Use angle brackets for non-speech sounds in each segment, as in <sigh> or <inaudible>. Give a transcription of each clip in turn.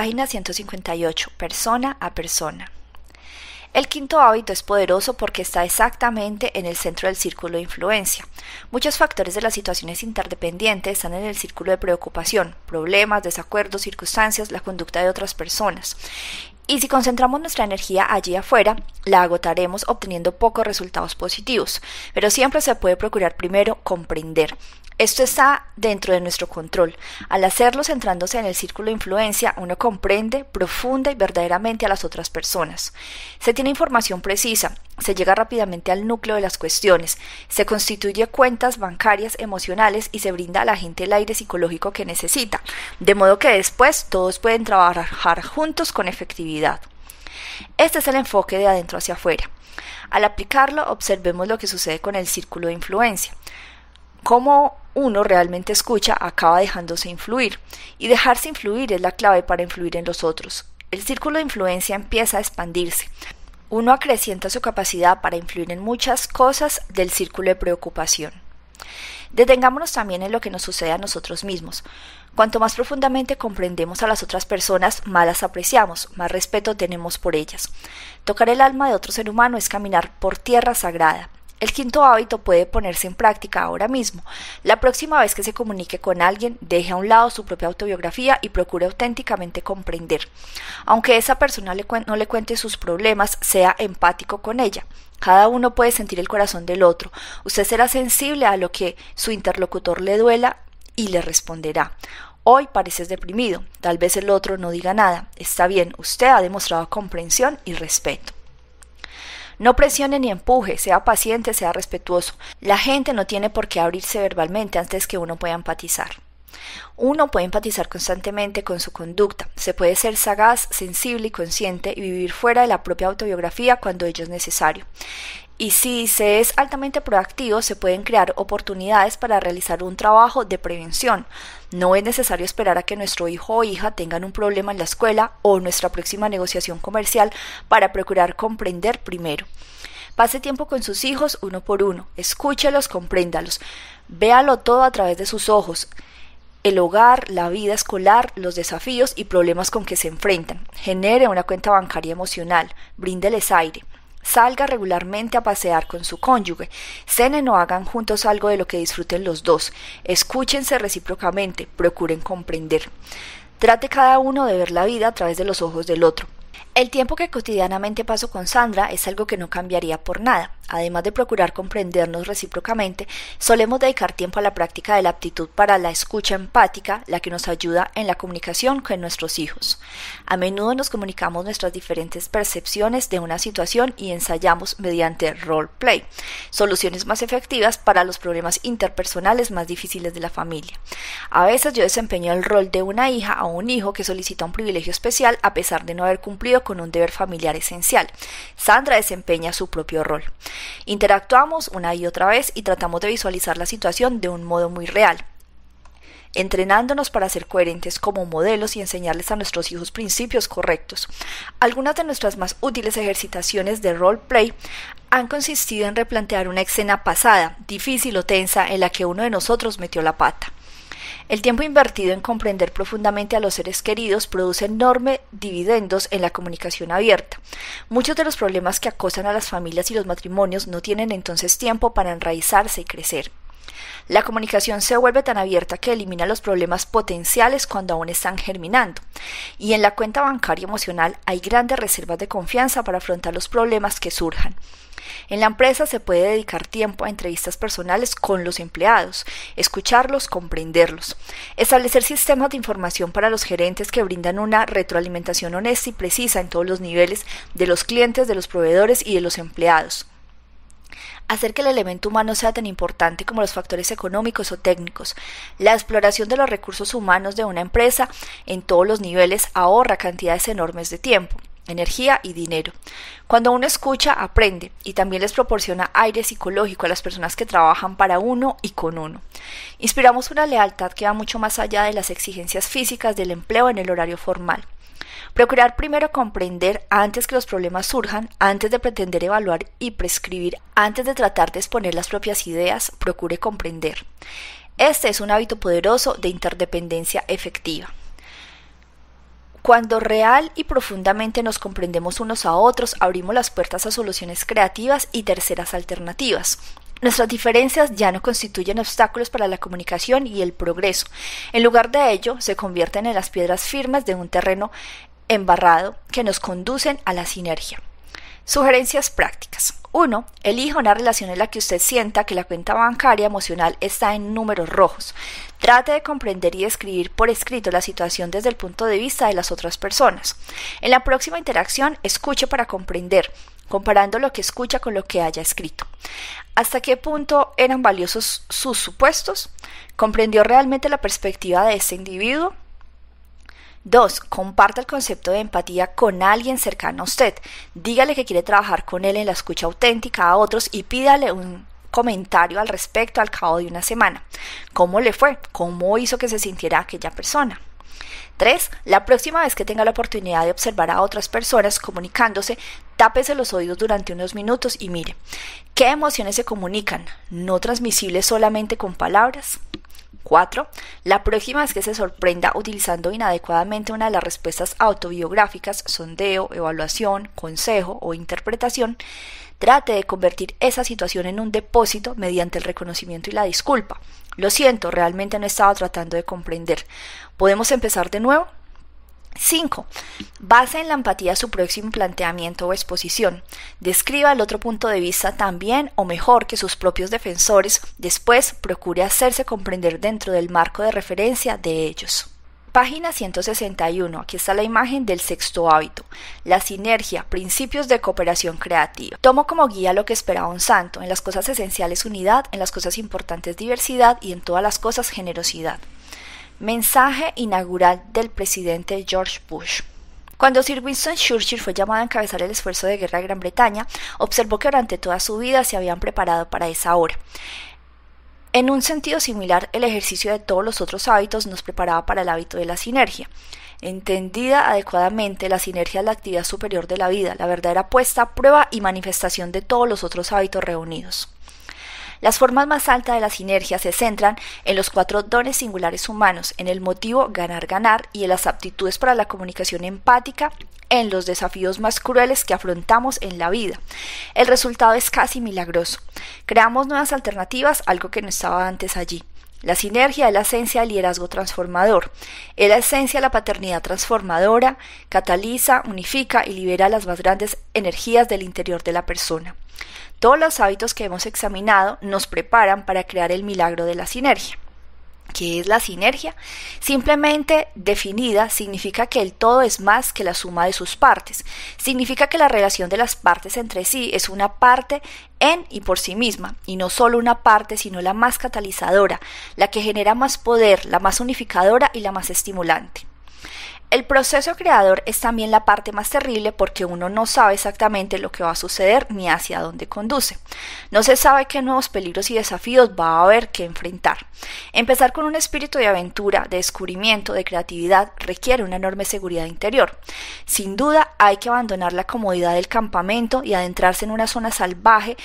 Página 158. Persona a persona. El quinto hábito es poderoso porque está exactamente en el centro del círculo de influencia. Muchos factores de las situaciones interdependientes están en el círculo de preocupación, problemas, desacuerdos, circunstancias, la conducta de otras personas. Y si concentramos nuestra energía allí afuera, la agotaremos obteniendo pocos resultados positivos, pero siempre se puede procurar primero comprender. Esto está dentro de nuestro control. Al hacerlo centrándose en el círculo de influencia, uno comprende profunda y verdaderamente a las otras personas. Se tiene información precisa, se llega rápidamente al núcleo de las cuestiones, se constituye cuentas bancarias emocionales y se brinda a la gente el aire psicológico que necesita, de modo que después todos pueden trabajar juntos con efectividad. Este es el enfoque de adentro hacia afuera. Al aplicarlo, observemos lo que sucede con el círculo de influencia cómo uno realmente escucha acaba dejándose influir. Y dejarse influir es la clave para influir en los otros. El círculo de influencia empieza a expandirse. Uno acrecienta su capacidad para influir en muchas cosas del círculo de preocupación. Detengámonos también en lo que nos sucede a nosotros mismos. Cuanto más profundamente comprendemos a las otras personas, más las apreciamos, más respeto tenemos por ellas. Tocar el alma de otro ser humano es caminar por tierra sagrada. El quinto hábito puede ponerse en práctica ahora mismo. La próxima vez que se comunique con alguien, deje a un lado su propia autobiografía y procure auténticamente comprender. Aunque esa persona no le cuente sus problemas, sea empático con ella. Cada uno puede sentir el corazón del otro. Usted será sensible a lo que su interlocutor le duela y le responderá. Hoy pareces deprimido, tal vez el otro no diga nada. Está bien, usted ha demostrado comprensión y respeto. No presione ni empuje, sea paciente, sea respetuoso. La gente no tiene por qué abrirse verbalmente antes que uno pueda empatizar. Uno puede empatizar constantemente con su conducta, se puede ser sagaz, sensible y consciente y vivir fuera de la propia autobiografía cuando ello es necesario. Y si se es altamente proactivo, se pueden crear oportunidades para realizar un trabajo de prevención. No es necesario esperar a que nuestro hijo o hija tengan un problema en la escuela o nuestra próxima negociación comercial para procurar comprender primero. Pase tiempo con sus hijos uno por uno, escúchelos, compréndalos, véalo todo a través de sus ojos el hogar, la vida escolar, los desafíos y problemas con que se enfrentan. Genere una cuenta bancaria emocional, bríndeles aire. Salga regularmente a pasear con su cónyuge. Cenen o hagan juntos algo de lo que disfruten los dos. Escúchense recíprocamente. Procuren comprender. Trate cada uno de ver la vida a través de los ojos del otro. El tiempo que cotidianamente paso con Sandra es algo que no cambiaría por nada. Además de procurar comprendernos recíprocamente, solemos dedicar tiempo a la práctica de la aptitud para la escucha empática, la que nos ayuda en la comunicación con nuestros hijos. A menudo nos comunicamos nuestras diferentes percepciones de una situación y ensayamos mediante role play soluciones más efectivas para los problemas interpersonales más difíciles de la familia. A veces yo desempeño el rol de una hija o un hijo que solicita un privilegio especial a pesar de no haber cumplido con un deber familiar esencial. Sandra desempeña su propio rol. Interactuamos una y otra vez y tratamos de visualizar la situación de un modo muy real, entrenándonos para ser coherentes como modelos y enseñarles a nuestros hijos principios correctos. Algunas de nuestras más útiles ejercitaciones de roleplay han consistido en replantear una escena pasada, difícil o tensa, en la que uno de nosotros metió la pata. El tiempo invertido en comprender profundamente a los seres queridos produce enormes dividendos en la comunicación abierta. Muchos de los problemas que acosan a las familias y los matrimonios no tienen entonces tiempo para enraizarse y crecer. La comunicación se vuelve tan abierta que elimina los problemas potenciales cuando aún están germinando. Y en la cuenta bancaria emocional hay grandes reservas de confianza para afrontar los problemas que surjan. En la empresa se puede dedicar tiempo a entrevistas personales con los empleados, escucharlos, comprenderlos, establecer sistemas de información para los gerentes que brindan una retroalimentación honesta y precisa en todos los niveles de los clientes, de los proveedores y de los empleados hacer que el elemento humano sea tan importante como los factores económicos o técnicos. La exploración de los recursos humanos de una empresa en todos los niveles ahorra cantidades enormes de tiempo energía y dinero. Cuando uno escucha, aprende y también les proporciona aire psicológico a las personas que trabajan para uno y con uno. Inspiramos una lealtad que va mucho más allá de las exigencias físicas del empleo en el horario formal. Procurar primero comprender antes que los problemas surjan, antes de pretender evaluar y prescribir, antes de tratar de exponer las propias ideas, procure comprender. Este es un hábito poderoso de interdependencia efectiva. Cuando real y profundamente nos comprendemos unos a otros, abrimos las puertas a soluciones creativas y terceras alternativas. Nuestras diferencias ya no constituyen obstáculos para la comunicación y el progreso. En lugar de ello, se convierten en las piedras firmes de un terreno embarrado que nos conducen a la sinergia. Sugerencias prácticas. 1. Elija una relación en la que usted sienta que la cuenta bancaria emocional está en números rojos. Trate de comprender y describir por escrito la situación desde el punto de vista de las otras personas. En la próxima interacción, escuche para comprender, comparando lo que escucha con lo que haya escrito. ¿Hasta qué punto eran valiosos sus supuestos? ¿Comprendió realmente la perspectiva de ese individuo? 2. Comparta el concepto de empatía con alguien cercano a usted. Dígale que quiere trabajar con él en la escucha auténtica a otros y pídale un comentario al respecto al cabo de una semana. ¿Cómo le fue? ¿Cómo hizo que se sintiera aquella persona? 3. La próxima vez que tenga la oportunidad de observar a otras personas comunicándose, tápese los oídos durante unos minutos y mire qué emociones se comunican, no transmisibles solamente con palabras. 4. La próxima vez que se sorprenda utilizando inadecuadamente una de las respuestas autobiográficas, sondeo, evaluación, consejo o interpretación. Trate de convertir esa situación en un depósito mediante el reconocimiento y la disculpa. Lo siento, realmente no estaba tratando de comprender. ¿Podemos empezar de nuevo? 5. Base en la empatía su próximo planteamiento o exposición. Describa el otro punto de vista también o mejor que sus propios defensores. Después, procure hacerse comprender dentro del marco de referencia de ellos. Página 161. Aquí está la imagen del sexto hábito. La sinergia, principios de cooperación creativa. Tomo como guía lo que esperaba un santo. En las cosas esenciales unidad, en las cosas importantes diversidad y en todas las cosas generosidad. Mensaje inaugural del presidente George Bush. Cuando Sir Winston Churchill fue llamado a encabezar el esfuerzo de guerra de Gran Bretaña, observó que durante toda su vida se habían preparado para esa hora. En un sentido similar, el ejercicio de todos los otros hábitos nos preparaba para el hábito de la sinergia. Entendida adecuadamente, la sinergia es la actividad superior de la vida, la verdadera puesta a prueba y manifestación de todos los otros hábitos reunidos. Las formas más altas de la sinergia se centran en los cuatro dones singulares humanos, en el motivo ganar-ganar y en las aptitudes para la comunicación empática en los desafíos más crueles que afrontamos en la vida. El resultado es casi milagroso. Creamos nuevas alternativas, algo que no estaba antes allí. La sinergia es la esencia del liderazgo transformador, es la esencia de la paternidad transformadora, cataliza, unifica y libera las más grandes energías del interior de la persona. Todos los hábitos que hemos examinado nos preparan para crear el milagro de la sinergia. ¿Qué es la sinergia? Simplemente definida significa que el todo es más que la suma de sus partes. Significa que la relación de las partes entre sí es una parte en y por sí misma, y no solo una parte, sino la más catalizadora, la que genera más poder, la más unificadora y la más estimulante. El proceso creador es también la parte más terrible porque uno no sabe exactamente lo que va a suceder ni hacia dónde conduce. No se sabe qué nuevos peligros y desafíos va a haber que enfrentar. Empezar con un espíritu de aventura, de descubrimiento, de creatividad requiere una enorme seguridad interior. Sin duda hay que abandonar la comodidad del campamento y adentrarse en una zona salvaje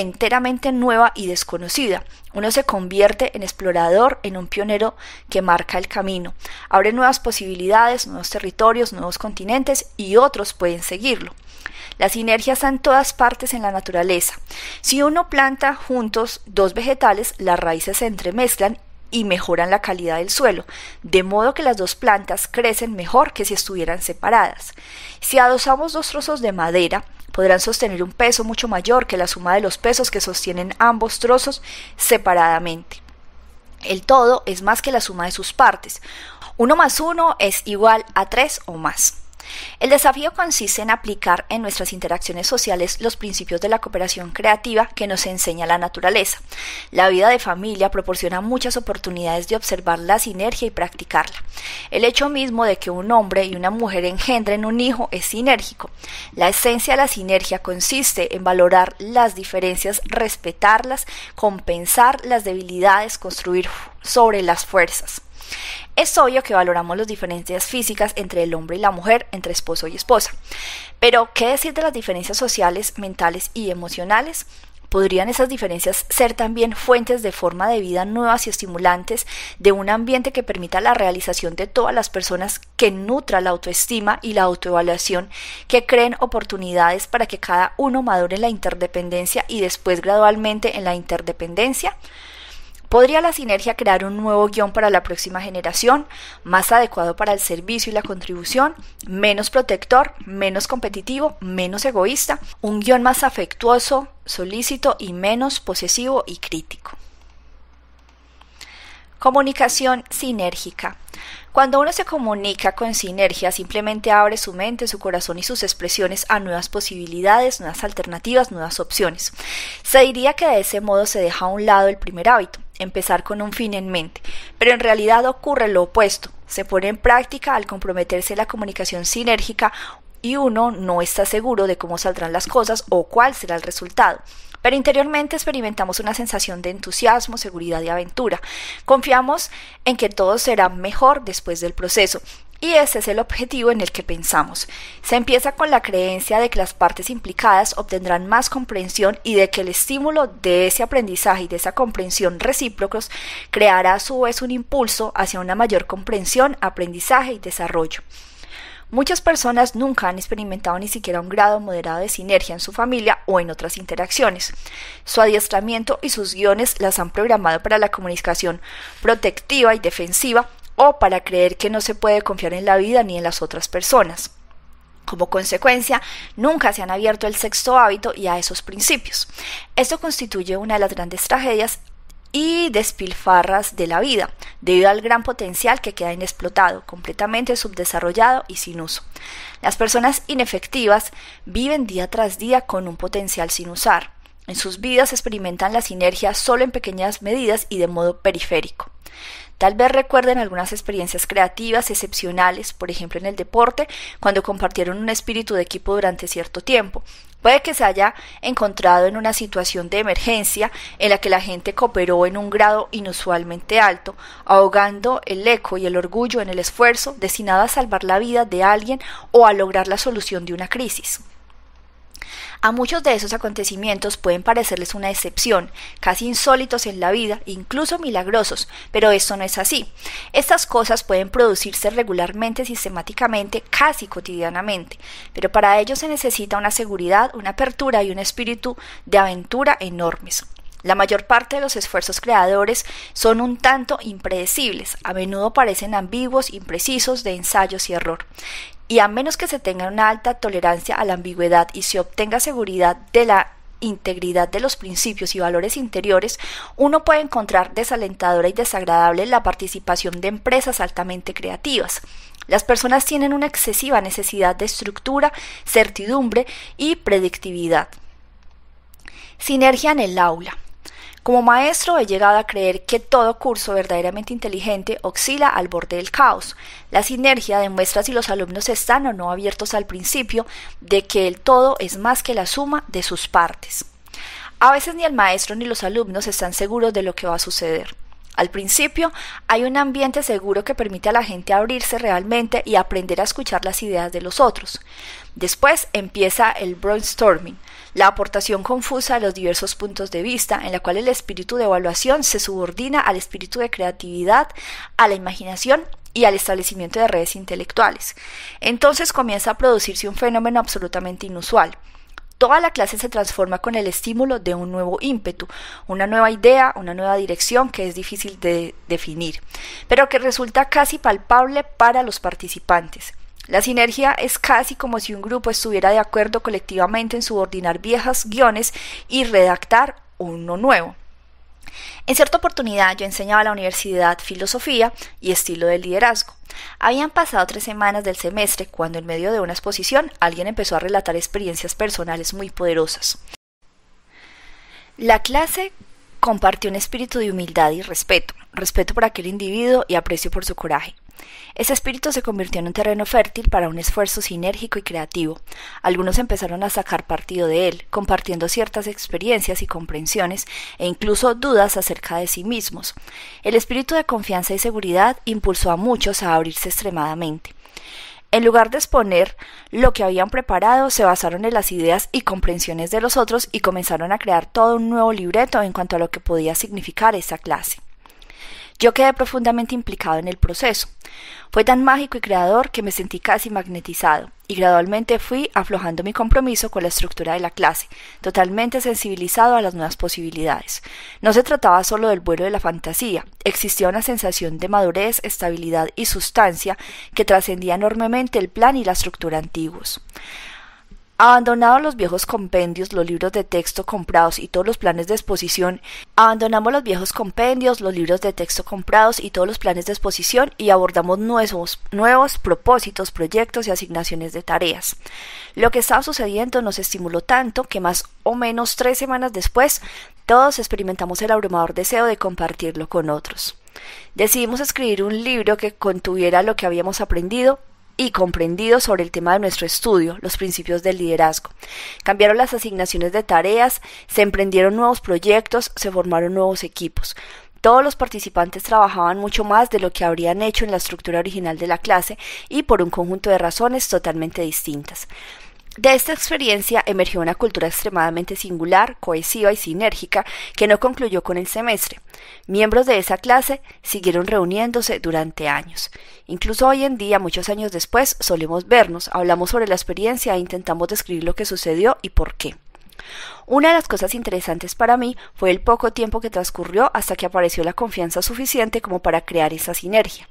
enteramente nueva y desconocida. Uno se convierte en explorador, en un pionero que marca el camino. Abre nuevas posibilidades, nuevos territorios, nuevos continentes y otros pueden seguirlo. Las sinergias están en todas partes en la naturaleza. Si uno planta juntos dos vegetales, las raíces se entremezclan y mejoran la calidad del suelo, de modo que las dos plantas crecen mejor que si estuvieran separadas. Si adosamos dos trozos de madera, podrán sostener un peso mucho mayor que la suma de los pesos que sostienen ambos trozos separadamente. El todo es más que la suma de sus partes. Uno más uno es igual a tres o más. El desafío consiste en aplicar en nuestras interacciones sociales los principios de la cooperación creativa que nos enseña la naturaleza. La vida de familia proporciona muchas oportunidades de observar la sinergia y practicarla. El hecho mismo de que un hombre y una mujer engendren un hijo es sinérgico. La esencia de la sinergia consiste en valorar las diferencias, respetarlas, compensar las debilidades, construir sobre las fuerzas. Es obvio que valoramos las diferencias físicas entre el hombre y la mujer, entre esposo y esposa. Pero, ¿qué decir de las diferencias sociales, mentales y emocionales? ¿Podrían esas diferencias ser también fuentes de forma de vida nuevas y estimulantes, de un ambiente que permita la realización de todas las personas, que nutra la autoestima y la autoevaluación, que creen oportunidades para que cada uno madure en la interdependencia y después gradualmente en la interdependencia? ¿Podría la sinergia crear un nuevo guión para la próxima generación, más adecuado para el servicio y la contribución, menos protector, menos competitivo, menos egoísta, un guión más afectuoso, solícito y menos posesivo y crítico? Comunicación sinérgica. Cuando uno se comunica con sinergia, simplemente abre su mente, su corazón y sus expresiones a nuevas posibilidades, nuevas alternativas, nuevas opciones. Se diría que de ese modo se deja a un lado el primer hábito, empezar con un fin en mente, pero en realidad ocurre lo opuesto. Se pone en práctica al comprometerse la comunicación sinérgica y uno no está seguro de cómo saldrán las cosas o cuál será el resultado. Pero interiormente experimentamos una sensación de entusiasmo, seguridad y aventura. Confiamos en que todo será mejor después del proceso y ese es el objetivo en el que pensamos. Se empieza con la creencia de que las partes implicadas obtendrán más comprensión y de que el estímulo de ese aprendizaje y de esa comprensión recíprocos creará a su vez un impulso hacia una mayor comprensión, aprendizaje y desarrollo. Muchas personas nunca han experimentado ni siquiera un grado moderado de sinergia en su familia o en otras interacciones. Su adiestramiento y sus guiones las han programado para la comunicación protectiva y defensiva o para creer que no se puede confiar en la vida ni en las otras personas. Como consecuencia, nunca se han abierto el sexto hábito y a esos principios. Esto constituye una de las grandes tragedias y despilfarras de la vida, debido al gran potencial que queda inexplotado, completamente subdesarrollado y sin uso. Las personas inefectivas viven día tras día con un potencial sin usar. En sus vidas experimentan la sinergia solo en pequeñas medidas y de modo periférico. Tal vez recuerden algunas experiencias creativas excepcionales, por ejemplo en el deporte, cuando compartieron un espíritu de equipo durante cierto tiempo. Puede que se haya encontrado en una situación de emergencia en la que la gente cooperó en un grado inusualmente alto, ahogando el eco y el orgullo en el esfuerzo destinado a salvar la vida de alguien o a lograr la solución de una crisis. A muchos de esos acontecimientos pueden parecerles una excepción, casi insólitos en la vida, incluso milagrosos, pero esto no es así. Estas cosas pueden producirse regularmente, sistemáticamente, casi cotidianamente, pero para ello se necesita una seguridad, una apertura y un espíritu de aventura enormes. La mayor parte de los esfuerzos creadores son un tanto impredecibles, a menudo parecen ambiguos, imprecisos, de ensayos y error y a menos que se tenga una alta tolerancia a la ambigüedad y se obtenga seguridad de la integridad de los principios y valores interiores, uno puede encontrar desalentadora y desagradable la participación de empresas altamente creativas. Las personas tienen una excesiva necesidad de estructura, certidumbre y predictividad. Sinergia en el aula. Como maestro he llegado a creer que todo curso verdaderamente inteligente oscila al borde del caos. La sinergia demuestra si los alumnos están o no abiertos al principio de que el todo es más que la suma de sus partes. A veces ni el maestro ni los alumnos están seguros de lo que va a suceder. Al principio hay un ambiente seguro que permite a la gente abrirse realmente y aprender a escuchar las ideas de los otros. Después empieza el brainstorming, la aportación confusa a los diversos puntos de vista, en la cual el espíritu de evaluación se subordina al espíritu de creatividad, a la imaginación y al establecimiento de redes intelectuales. Entonces comienza a producirse un fenómeno absolutamente inusual. Toda la clase se transforma con el estímulo de un nuevo ímpetu, una nueva idea, una nueva dirección que es difícil de definir, pero que resulta casi palpable para los participantes. La sinergia es casi como si un grupo estuviera de acuerdo colectivamente en subordinar viejas guiones y redactar uno nuevo. En cierta oportunidad yo enseñaba a la universidad filosofía y estilo del liderazgo. Habían pasado tres semanas del semestre cuando en medio de una exposición alguien empezó a relatar experiencias personales muy poderosas. La clase compartió un espíritu de humildad y respeto, respeto por aquel individuo y aprecio por su coraje. Ese espíritu se convirtió en un terreno fértil para un esfuerzo sinérgico y creativo. Algunos empezaron a sacar partido de él, compartiendo ciertas experiencias y comprensiones e incluso dudas acerca de sí mismos. El espíritu de confianza y seguridad impulsó a muchos a abrirse extremadamente. En lugar de exponer lo que habían preparado, se basaron en las ideas y comprensiones de los otros y comenzaron a crear todo un nuevo libreto en cuanto a lo que podía significar esa clase. Yo quedé profundamente implicado en el proceso. Fue tan mágico y creador que me sentí casi magnetizado, y gradualmente fui aflojando mi compromiso con la estructura de la clase, totalmente sensibilizado a las nuevas posibilidades. No se trataba solo del vuelo de la fantasía, existía una sensación de madurez, estabilidad y sustancia que trascendía enormemente el plan y la estructura antiguos abandonamos los viejos compendios, los libros de texto comprados y todos los planes de exposición, abandonamos los viejos compendios, los libros de texto comprados y todos los planes de exposición y abordamos nuevos, nuevos propósitos, proyectos y asignaciones de tareas. Lo que estaba sucediendo nos estimuló tanto que más o menos tres semanas después todos experimentamos el abrumador deseo de compartirlo con otros. Decidimos escribir un libro que contuviera lo que habíamos aprendido y comprendido sobre el tema de nuestro estudio, los principios del liderazgo. Cambiaron las asignaciones de tareas, se emprendieron nuevos proyectos, se formaron nuevos equipos. Todos los participantes trabajaban mucho más de lo que habrían hecho en la estructura original de la clase y por un conjunto de razones totalmente distintas. De esta experiencia emergió una cultura extremadamente singular, cohesiva y sinérgica que no concluyó con el semestre. Miembros de esa clase siguieron reuniéndose durante años. Incluso hoy en día, muchos años después, solemos vernos, hablamos sobre la experiencia e intentamos describir lo que sucedió y por qué. Una de las cosas interesantes para mí fue el poco tiempo que transcurrió hasta que apareció la confianza suficiente como para crear esa sinergia.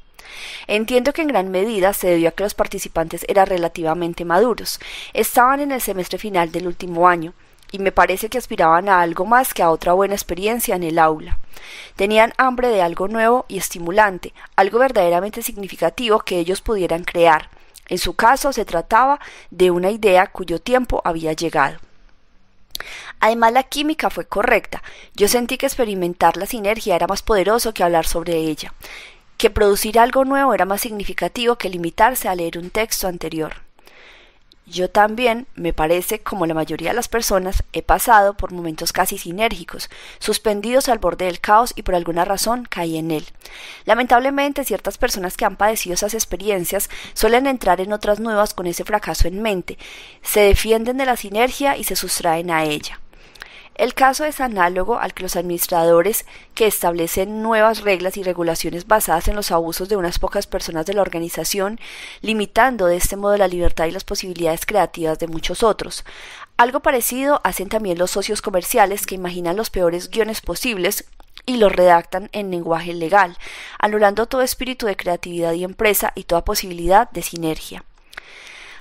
Entiendo que en gran medida se debió a que los participantes eran relativamente maduros, estaban en el semestre final del último año, y me parece que aspiraban a algo más que a otra buena experiencia en el aula. Tenían hambre de algo nuevo y estimulante, algo verdaderamente significativo que ellos pudieran crear. En su caso se trataba de una idea cuyo tiempo había llegado. Además la química fue correcta. Yo sentí que experimentar la sinergia era más poderoso que hablar sobre ella que producir algo nuevo era más significativo que limitarse a leer un texto anterior. Yo también, me parece, como la mayoría de las personas, he pasado por momentos casi sinérgicos, suspendidos al borde del caos y por alguna razón caí en él. Lamentablemente, ciertas personas que han padecido esas experiencias suelen entrar en otras nuevas con ese fracaso en mente, se defienden de la sinergia y se sustraen a ella. El caso es análogo al que los administradores que establecen nuevas reglas y regulaciones basadas en los abusos de unas pocas personas de la organización, limitando de este modo la libertad y las posibilidades creativas de muchos otros. Algo parecido hacen también los socios comerciales que imaginan los peores guiones posibles y los redactan en lenguaje legal, anulando todo espíritu de creatividad y empresa y toda posibilidad de sinergia.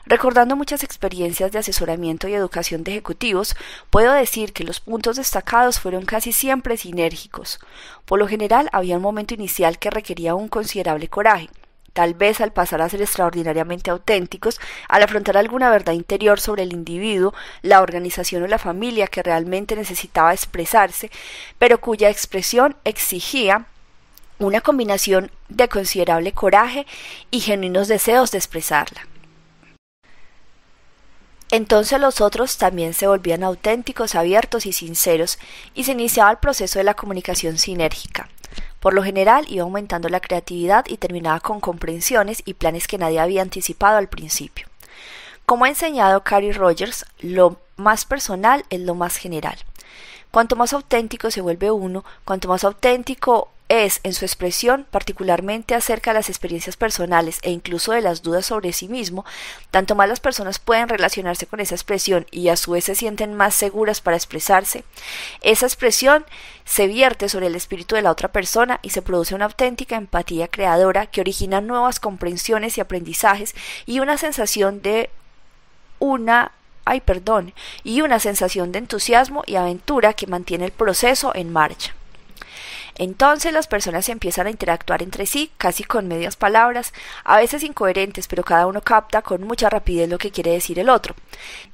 Recordando muchas experiencias de asesoramiento y educación de ejecutivos, puedo decir que los puntos destacados fueron casi siempre sinérgicos. Por lo general había un momento inicial que requería un considerable coraje, tal vez al pasar a ser extraordinariamente auténticos, al afrontar alguna verdad interior sobre el individuo, la organización o la familia que realmente necesitaba expresarse, pero cuya expresión exigía una combinación de considerable coraje y genuinos deseos de expresarla. Entonces los otros también se volvían auténticos, abiertos y sinceros, y se iniciaba el proceso de la comunicación sinérgica. Por lo general iba aumentando la creatividad y terminaba con comprensiones y planes que nadie había anticipado al principio. Como ha enseñado Carrie Rogers, lo más personal es lo más general. Cuanto más auténtico se vuelve uno, cuanto más auténtico es en su expresión, particularmente acerca de las experiencias personales e incluso de las dudas sobre sí mismo, tanto más las personas pueden relacionarse con esa expresión y a su vez se sienten más seguras para expresarse. Esa expresión se vierte sobre el espíritu de la otra persona y se produce una auténtica empatía creadora que origina nuevas comprensiones y aprendizajes y una sensación de una ay perdón, y una sensación de entusiasmo y aventura que mantiene el proceso en marcha. Entonces las personas empiezan a interactuar entre sí, casi con medias palabras, a veces incoherentes, pero cada uno capta con mucha rapidez lo que quiere decir el otro.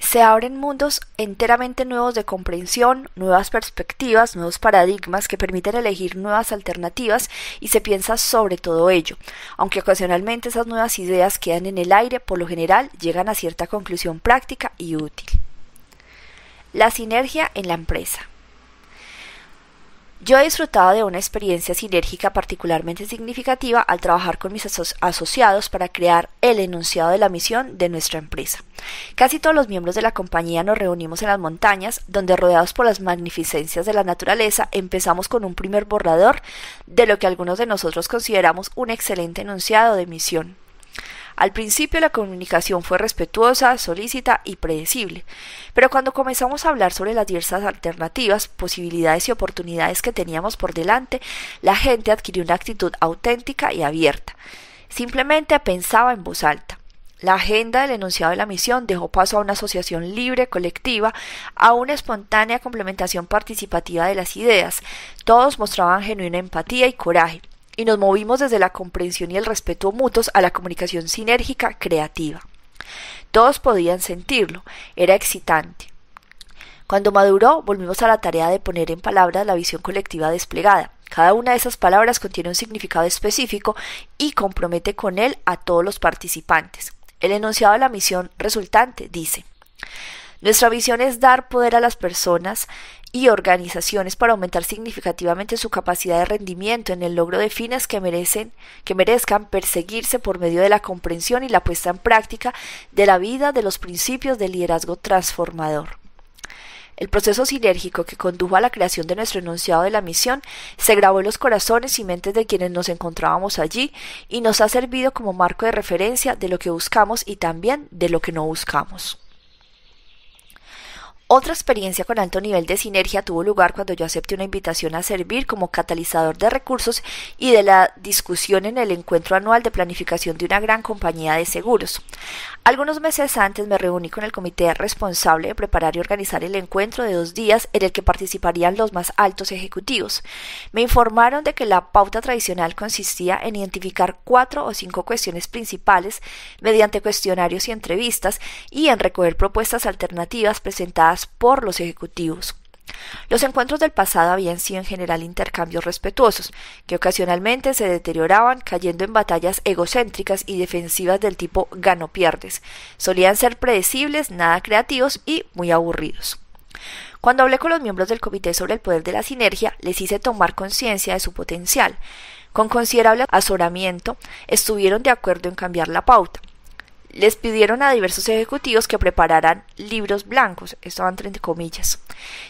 Se abren mundos enteramente nuevos de comprensión, nuevas perspectivas, nuevos paradigmas que permiten elegir nuevas alternativas y se piensa sobre todo ello. Aunque ocasionalmente esas nuevas ideas quedan en el aire, por lo general llegan a cierta conclusión práctica y útil. La sinergia en la empresa. Yo he disfrutado de una experiencia sinérgica particularmente significativa al trabajar con mis asociados para crear el enunciado de la misión de nuestra empresa. Casi todos los miembros de la compañía nos reunimos en las montañas, donde rodeados por las magnificencias de la naturaleza, empezamos con un primer borrador de lo que algunos de nosotros consideramos un excelente enunciado de misión. Al principio la comunicación fue respetuosa, solícita y predecible, pero cuando comenzamos a hablar sobre las diversas alternativas, posibilidades y oportunidades que teníamos por delante, la gente adquirió una actitud auténtica y abierta. Simplemente pensaba en voz alta. La agenda del enunciado de la misión dejó paso a una asociación libre, colectiva, a una espontánea complementación participativa de las ideas. Todos mostraban genuina empatía y coraje y nos movimos desde la comprensión y el respeto mutuos a la comunicación sinérgica creativa. Todos podían sentirlo, era excitante. Cuando maduró, volvimos a la tarea de poner en palabras la visión colectiva desplegada. Cada una de esas palabras contiene un significado específico y compromete con él a todos los participantes. El enunciado de la misión resultante dice Nuestra visión es dar poder a las personas y organizaciones para aumentar significativamente su capacidad de rendimiento en el logro de fines que, merecen, que merezcan perseguirse por medio de la comprensión y la puesta en práctica de la vida de los principios del liderazgo transformador. El proceso sinérgico que condujo a la creación de nuestro enunciado de la misión se grabó en los corazones y mentes de quienes nos encontrábamos allí y nos ha servido como marco de referencia de lo que buscamos y también de lo que no buscamos. Otra experiencia con alto nivel de sinergia tuvo lugar cuando yo acepté una invitación a servir como catalizador de recursos y de la discusión en el encuentro anual de planificación de una gran compañía de seguros. Algunos meses antes me reuní con el comité responsable de preparar y organizar el encuentro de dos días en el que participarían los más altos ejecutivos. Me informaron de que la pauta tradicional consistía en identificar cuatro o cinco cuestiones principales mediante cuestionarios y entrevistas y en recoger propuestas alternativas presentadas por los ejecutivos. Los encuentros del pasado habían sido en general intercambios respetuosos, que ocasionalmente se deterioraban cayendo en batallas egocéntricas y defensivas del tipo gano-pierdes. Solían ser predecibles, nada creativos y muy aburridos. Cuando hablé con los miembros del comité sobre el poder de la sinergia, les hice tomar conciencia de su potencial. Con considerable azoramiento, estuvieron de acuerdo en cambiar la pauta les pidieron a diversos ejecutivos que prepararan libros blancos, esto entre comillas,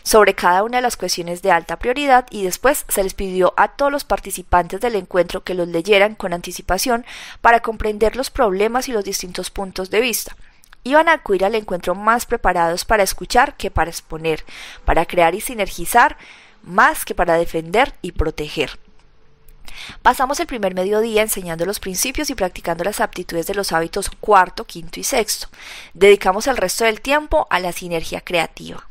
sobre cada una de las cuestiones de alta prioridad y después se les pidió a todos los participantes del encuentro que los leyeran con anticipación para comprender los problemas y los distintos puntos de vista. Iban a acudir al encuentro más preparados para escuchar que para exponer, para crear y sinergizar, más que para defender y proteger. Pasamos el primer mediodía enseñando los principios y practicando las aptitudes de los hábitos cuarto, quinto y sexto. Dedicamos el resto del tiempo a la sinergia creativa.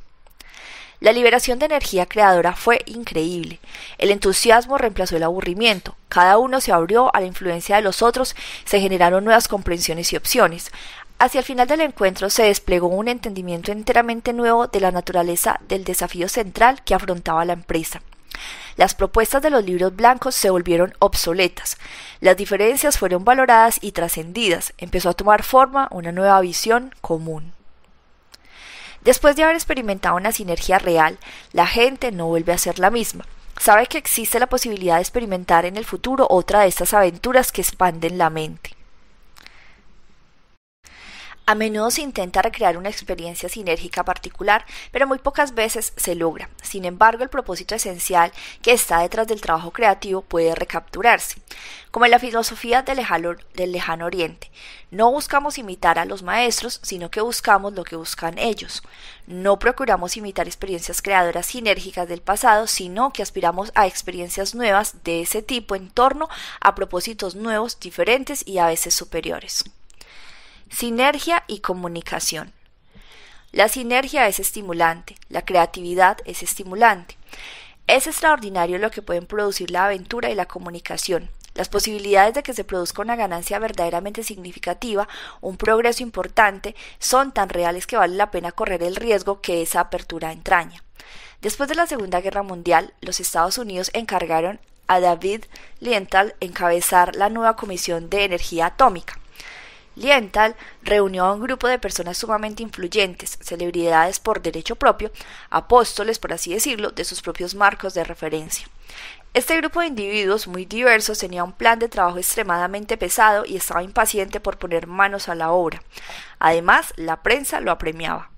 La liberación de energía creadora fue increíble. El entusiasmo reemplazó el aburrimiento. Cada uno se abrió a la influencia de los otros, se generaron nuevas comprensiones y opciones. Hacia el final del encuentro se desplegó un entendimiento enteramente nuevo de la naturaleza del desafío central que afrontaba la empresa. Las propuestas de los libros blancos se volvieron obsoletas. Las diferencias fueron valoradas y trascendidas. Empezó a tomar forma una nueva visión común. Después de haber experimentado una sinergia real, la gente no vuelve a ser la misma. Sabe que existe la posibilidad de experimentar en el futuro otra de estas aventuras que expanden la mente. A menudo se intenta recrear una experiencia sinérgica particular, pero muy pocas veces se logra. Sin embargo, el propósito esencial que está detrás del trabajo creativo puede recapturarse. Como en la filosofía del lejano, del Oriente, no buscamos imitar a los maestros, sino que buscamos lo que buscan ellos. No procuramos imitar experiencias creadoras sinérgicas del pasado, sino que aspiramos a experiencias nuevas de ese tipo en torno a propósitos nuevos, diferentes y a veces superiores. Sinergia y comunicación. La sinergia es estimulante, la creatividad es estimulante. Es extraordinario lo que pueden producir la aventura y la comunicación. Las posibilidades de que se produzca una ganancia verdaderamente significativa, un progreso importante, son tan reales que vale la pena correr el riesgo que esa apertura entraña. Después de la Segunda Guerra Mundial, los Estados Unidos encargaron a David Lienthal encabezar la nueva Comisión de Energía Atómica. Liental reunió a un grupo de personas sumamente influyentes, celebridades por derecho propio, apóstoles, por así decirlo, de sus propios marcos de referencia. Este grupo de individuos muy diversos tenía un plan de trabajo extremadamente pesado y estaba impaciente por poner manos a la obra. Además, la prensa lo apremiaba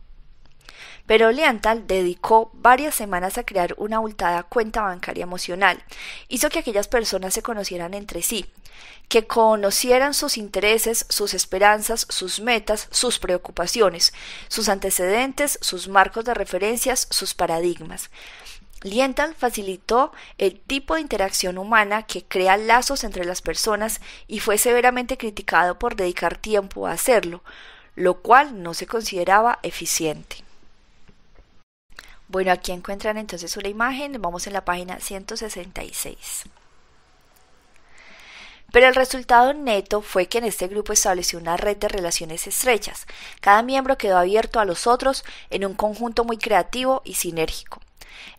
pero Liental dedicó varias semanas a crear una abultada cuenta bancaria emocional. Hizo que aquellas personas se conocieran entre sí, que conocieran sus intereses, sus esperanzas, sus metas, sus preocupaciones, sus antecedentes, sus marcos de referencias, sus paradigmas. Liental facilitó el tipo de interacción humana que crea lazos entre las personas y fue severamente criticado por dedicar tiempo a hacerlo, lo cual no se consideraba eficiente. Bueno, aquí encuentran entonces una imagen, vamos en la página 166. Pero el resultado neto fue que en este grupo estableció una red de relaciones estrechas. Cada miembro quedó abierto a los otros en un conjunto muy creativo y sinérgico.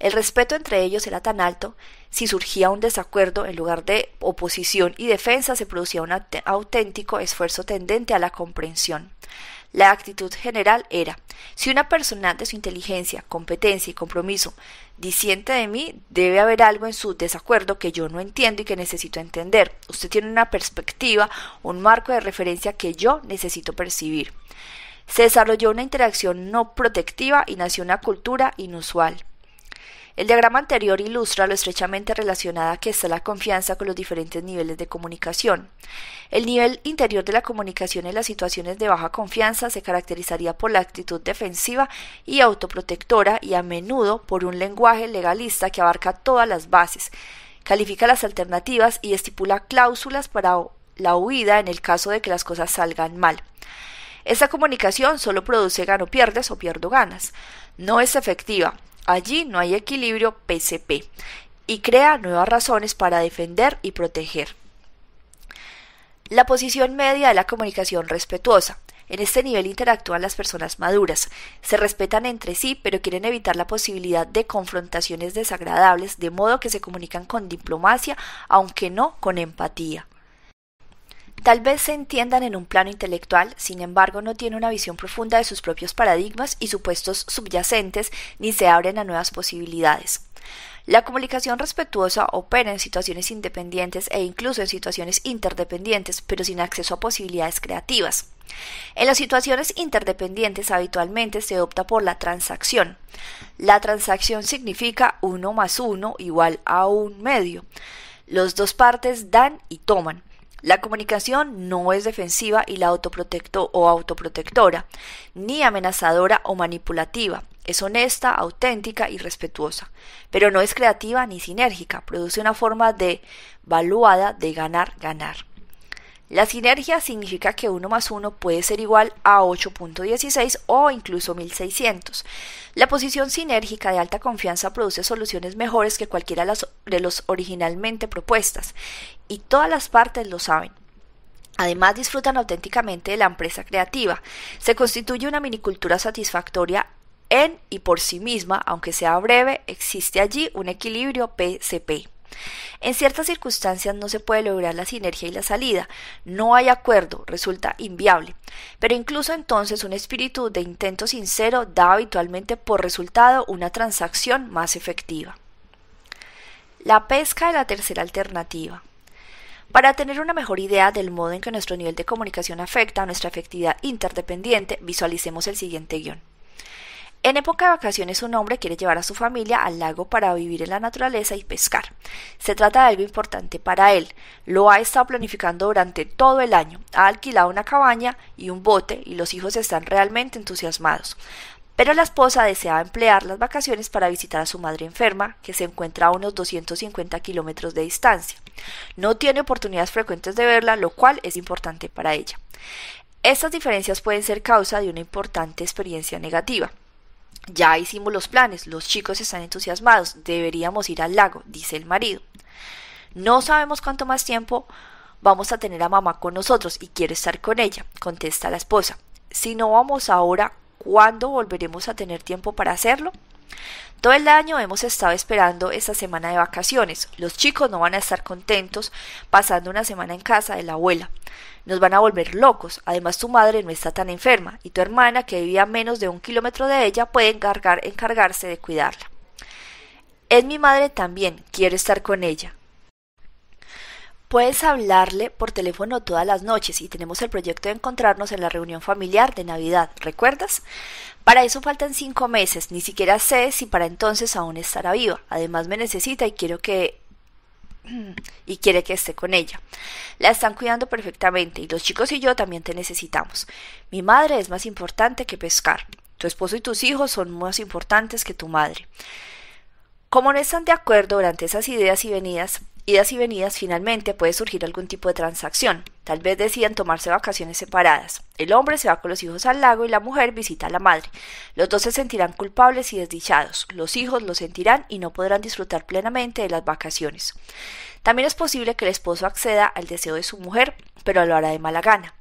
El respeto entre ellos era tan alto, si surgía un desacuerdo, en lugar de oposición y defensa, se producía un auténtico esfuerzo tendente a la comprensión. La actitud general era, si una persona de su inteligencia, competencia y compromiso disiente de mí, debe haber algo en su desacuerdo que yo no entiendo y que necesito entender. Usted tiene una perspectiva, un marco de referencia que yo necesito percibir. Se desarrolló una interacción no protectiva y nació una cultura inusual. El diagrama anterior ilustra lo estrechamente relacionada que está la confianza con los diferentes niveles de comunicación. El nivel interior de la comunicación en las situaciones de baja confianza se caracterizaría por la actitud defensiva y autoprotectora y a menudo por un lenguaje legalista que abarca todas las bases, califica las alternativas y estipula cláusulas para la huida en el caso de que las cosas salgan mal. Esta comunicación solo produce gano-pierdes o pierdo-ganas. No es efectiva, Allí no hay equilibrio PCP y crea nuevas razones para defender y proteger. La posición media de la comunicación respetuosa. En este nivel interactúan las personas maduras. Se respetan entre sí, pero quieren evitar la posibilidad de confrontaciones desagradables, de modo que se comunican con diplomacia, aunque no con empatía. Tal vez se entiendan en un plano intelectual, sin embargo no tienen una visión profunda de sus propios paradigmas y supuestos subyacentes, ni se abren a nuevas posibilidades. La comunicación respetuosa opera en situaciones independientes e incluso en situaciones interdependientes, pero sin acceso a posibilidades creativas. En las situaciones interdependientes habitualmente se opta por la transacción. La transacción significa uno más uno igual a un medio. Los dos partes dan y toman. La comunicación no es defensiva y la autoprotecto o autoprotectora, ni amenazadora o manipulativa. Es honesta, auténtica y respetuosa, pero no es creativa ni sinérgica. Produce una forma de valuada de ganar, ganar. La sinergia significa que 1 más 1 puede ser igual a 8.16 o incluso 1600. La posición sinérgica de alta confianza produce soluciones mejores que cualquiera de las originalmente propuestas, y todas las partes lo saben. Además disfrutan auténticamente de la empresa creativa. Se constituye una minicultura satisfactoria en y por sí misma, aunque sea breve, existe allí un equilibrio PCP. En ciertas circunstancias no se puede lograr la sinergia y la salida, no hay acuerdo, resulta inviable, pero incluso entonces un espíritu de intento sincero da habitualmente por resultado una transacción más efectiva. La pesca de la tercera alternativa. Para tener una mejor idea del modo en que nuestro nivel de comunicación afecta a nuestra efectividad interdependiente, visualicemos el siguiente guión. En época de vacaciones un hombre quiere llevar a su familia al lago para vivir en la naturaleza y pescar. Se trata de algo importante para él. Lo ha estado planificando durante todo el año. Ha alquilado una cabaña y un bote y los hijos están realmente entusiasmados. Pero la esposa desea emplear las vacaciones para visitar a su madre enferma, que se encuentra a unos 250 kilómetros de distancia. No tiene oportunidades frecuentes de verla, lo cual es importante para ella. Estas diferencias pueden ser causa de una importante experiencia negativa. Ya hicimos los planes, los chicos están entusiasmados, deberíamos ir al lago, dice el marido. No sabemos cuánto más tiempo vamos a tener a mamá con nosotros y quiero estar con ella, contesta la esposa. Si no vamos ahora, ¿cuándo volveremos a tener tiempo para hacerlo? Todo el año hemos estado esperando esta semana de vacaciones. Los chicos no van a estar contentos pasando una semana en casa de la abuela. Nos van a volver locos. Además, tu madre no está tan enferma y tu hermana, que vivía a menos de un kilómetro de ella, puede encargarse de cuidarla. Es mi madre también, quiero estar con ella. Puedes hablarle por teléfono todas las noches y tenemos el proyecto de encontrarnos en la reunión familiar de Navidad, ¿recuerdas? Para eso faltan cinco meses, ni siquiera sé si para entonces aún estará viva. Además me necesita y quiero que <clears throat> y quiere que esté con ella. La están cuidando perfectamente y los chicos y yo también te necesitamos. Mi madre es más importante que pescar. Tu esposo y tus hijos son más importantes que tu madre. Como no están de acuerdo durante esas ideas y venidas, idas y venidas, finalmente puede surgir algún tipo de transacción. Tal vez decidan tomarse vacaciones separadas. El hombre se va con los hijos al lago y la mujer visita a la madre. Los dos se sentirán culpables y desdichados. Los hijos lo sentirán y no podrán disfrutar plenamente de las vacaciones. También es posible que el esposo acceda al deseo de su mujer, pero lo hará de mala gana.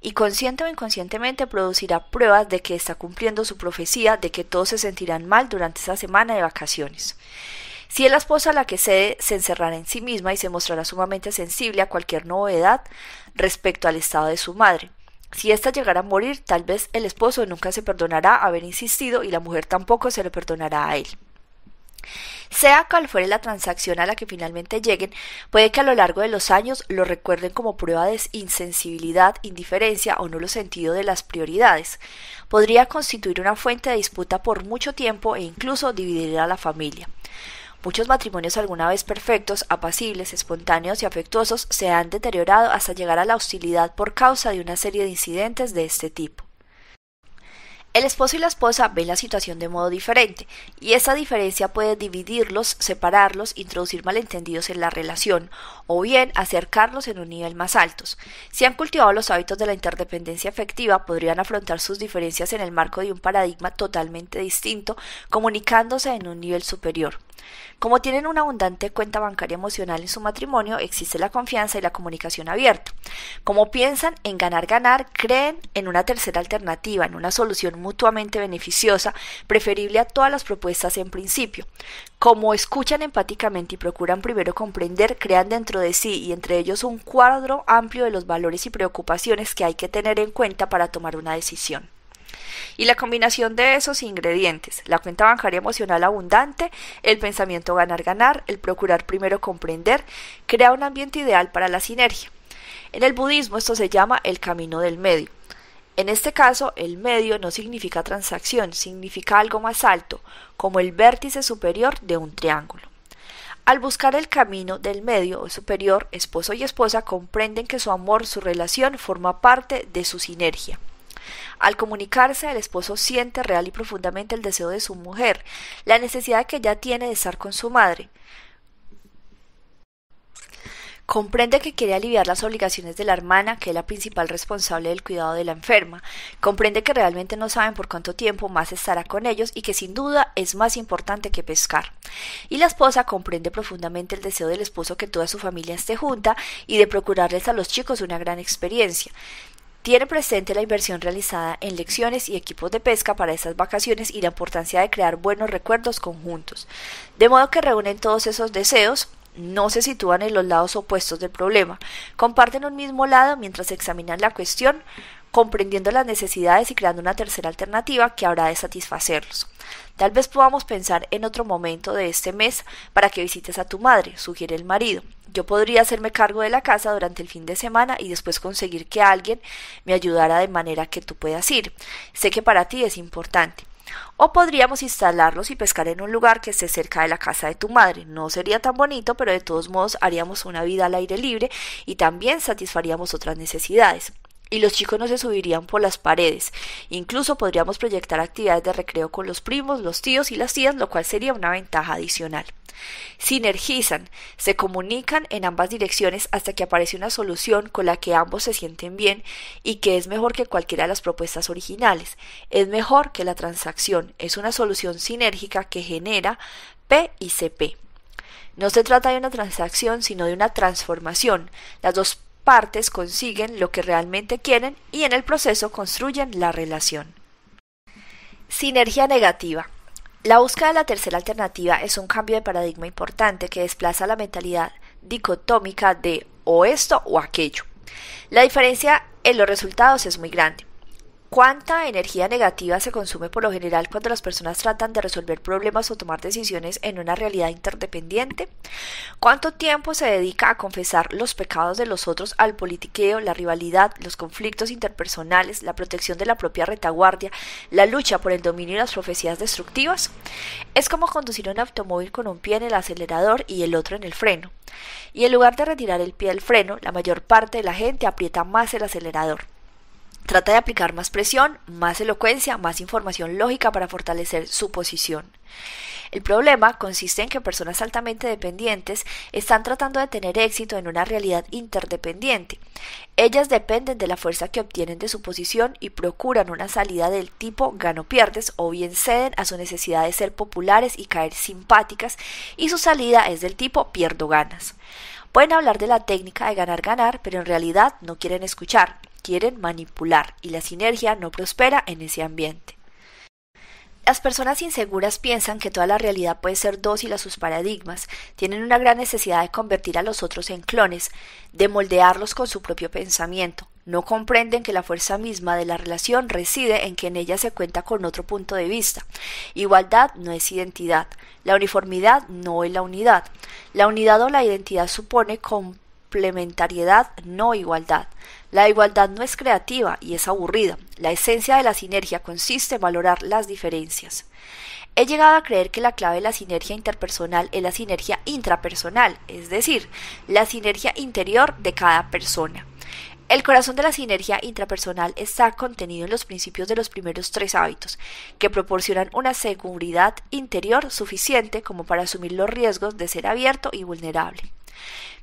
Y consciente o inconscientemente producirá pruebas de que está cumpliendo su profecía de que todos se sentirán mal durante esa semana de vacaciones. Si es la esposa la que cede, se encerrará en sí misma y se mostrará sumamente sensible a cualquier novedad respecto al estado de su madre. Si ésta llegara a morir, tal vez el esposo nunca se perdonará haber insistido y la mujer tampoco se lo perdonará a él. Sea cual fuere la transacción a la que finalmente lleguen, puede que a lo largo de los años lo recuerden como prueba de insensibilidad, indiferencia o no lo sentido de las prioridades. Podría constituir una fuente de disputa por mucho tiempo e incluso dividir a la familia. Muchos matrimonios alguna vez perfectos, apacibles, espontáneos y afectuosos se han deteriorado hasta llegar a la hostilidad por causa de una serie de incidentes de este tipo. El esposo y la esposa ven la situación de modo diferente, y esa diferencia puede dividirlos, separarlos, introducir malentendidos en la relación, o bien acercarlos en un nivel más alto. Si han cultivado los hábitos de la interdependencia efectiva, podrían afrontar sus diferencias en el marco de un paradigma totalmente distinto, comunicándose en un nivel superior. Como tienen una abundante cuenta bancaria emocional en su matrimonio, existe la confianza y la comunicación abierta. Como piensan en ganar-ganar, creen en una tercera alternativa, en una solución mutuamente beneficiosa, preferible a todas las propuestas en principio. Como escuchan empáticamente y procuran primero comprender, crean dentro de sí y entre ellos un cuadro amplio de los valores y preocupaciones que hay que tener en cuenta para tomar una decisión. Y la combinación de esos ingredientes, la cuenta bancaria emocional abundante, el pensamiento ganar-ganar, el procurar primero comprender, crea un ambiente ideal para la sinergia. En el budismo esto se llama el camino del medio. En este caso, el medio no significa transacción, significa algo más alto, como el vértice superior de un triángulo. Al buscar el camino del medio o superior, esposo y esposa comprenden que su amor, su relación, forma parte de su sinergia. Al comunicarse, el esposo siente real y profundamente el deseo de su mujer, la necesidad que ella tiene de estar con su madre. Comprende que quiere aliviar las obligaciones de la hermana, que es la principal responsable del cuidado de la enferma. Comprende que realmente no saben por cuánto tiempo más estará con ellos y que sin duda es más importante que pescar. Y la esposa comprende profundamente el deseo del esposo que toda su familia esté junta y de procurarles a los chicos una gran experiencia. Tiene presente la inversión realizada en lecciones y equipos de pesca para estas vacaciones y la importancia de crear buenos recuerdos conjuntos. De modo que reúnen todos esos deseos, no se sitúan en los lados opuestos del problema, comparten un mismo lado mientras examinan la cuestión, comprendiendo las necesidades y creando una tercera alternativa que habrá de satisfacerlos. Tal vez podamos pensar en otro momento de este mes para que visites a tu madre, sugiere el marido. Yo podría hacerme cargo de la casa durante el fin de semana y después conseguir que alguien me ayudara de manera que tú puedas ir. Sé que para ti es importante. O podríamos instalarlos y pescar en un lugar que esté cerca de la casa de tu madre. No sería tan bonito, pero de todos modos haríamos una vida al aire libre y también satisfaríamos otras necesidades y los chicos no se subirían por las paredes. Incluso podríamos proyectar actividades de recreo con los primos, los tíos y las tías, lo cual sería una ventaja adicional. Sinergizan, se comunican en ambas direcciones hasta que aparece una solución con la que ambos se sienten bien y que es mejor que cualquiera de las propuestas originales. Es mejor que la transacción, es una solución sinérgica que genera P y CP. No se trata de una transacción, sino de una transformación. Las dos partes consiguen lo que realmente quieren y en el proceso construyen la relación. Sinergia negativa. La búsqueda de la tercera alternativa es un cambio de paradigma importante que desplaza la mentalidad dicotómica de o esto o aquello. La diferencia en los resultados es muy grande. ¿Cuánta energía negativa se consume por lo general cuando las personas tratan de resolver problemas o tomar decisiones en una realidad interdependiente? ¿Cuánto tiempo se dedica a confesar los pecados de los otros al politiqueo, la rivalidad, los conflictos interpersonales, la protección de la propia retaguardia, la lucha por el dominio y las profecías destructivas? Es como conducir un automóvil con un pie en el acelerador y el otro en el freno. Y en lugar de retirar el pie del freno, la mayor parte de la gente aprieta más el acelerador. Trata de aplicar más presión, más elocuencia, más información lógica para fortalecer su posición. El problema consiste en que personas altamente dependientes están tratando de tener éxito en una realidad interdependiente. Ellas dependen de la fuerza que obtienen de su posición y procuran una salida del tipo gano-pierdes o bien ceden a su necesidad de ser populares y caer simpáticas y su salida es del tipo pierdo ganas. Pueden hablar de la técnica de ganar-ganar, pero en realidad no quieren escuchar quieren manipular y la sinergia no prospera en ese ambiente. Las personas inseguras piensan que toda la realidad puede ser dócil a sus paradigmas, tienen una gran necesidad de convertir a los otros en clones, de moldearlos con su propio pensamiento. No comprenden que la fuerza misma de la relación reside en que en ella se cuenta con otro punto de vista. Igualdad no es identidad, la uniformidad no es la unidad. La unidad o la identidad supone complementariedad, no igualdad. La igualdad no es creativa y es aburrida. La esencia de la sinergia consiste en valorar las diferencias. He llegado a creer que la clave de la sinergia interpersonal es la sinergia intrapersonal, es decir, la sinergia interior de cada persona. El corazón de la sinergia intrapersonal está contenido en los principios de los primeros tres hábitos, que proporcionan una seguridad interior suficiente como para asumir los riesgos de ser abierto y vulnerable.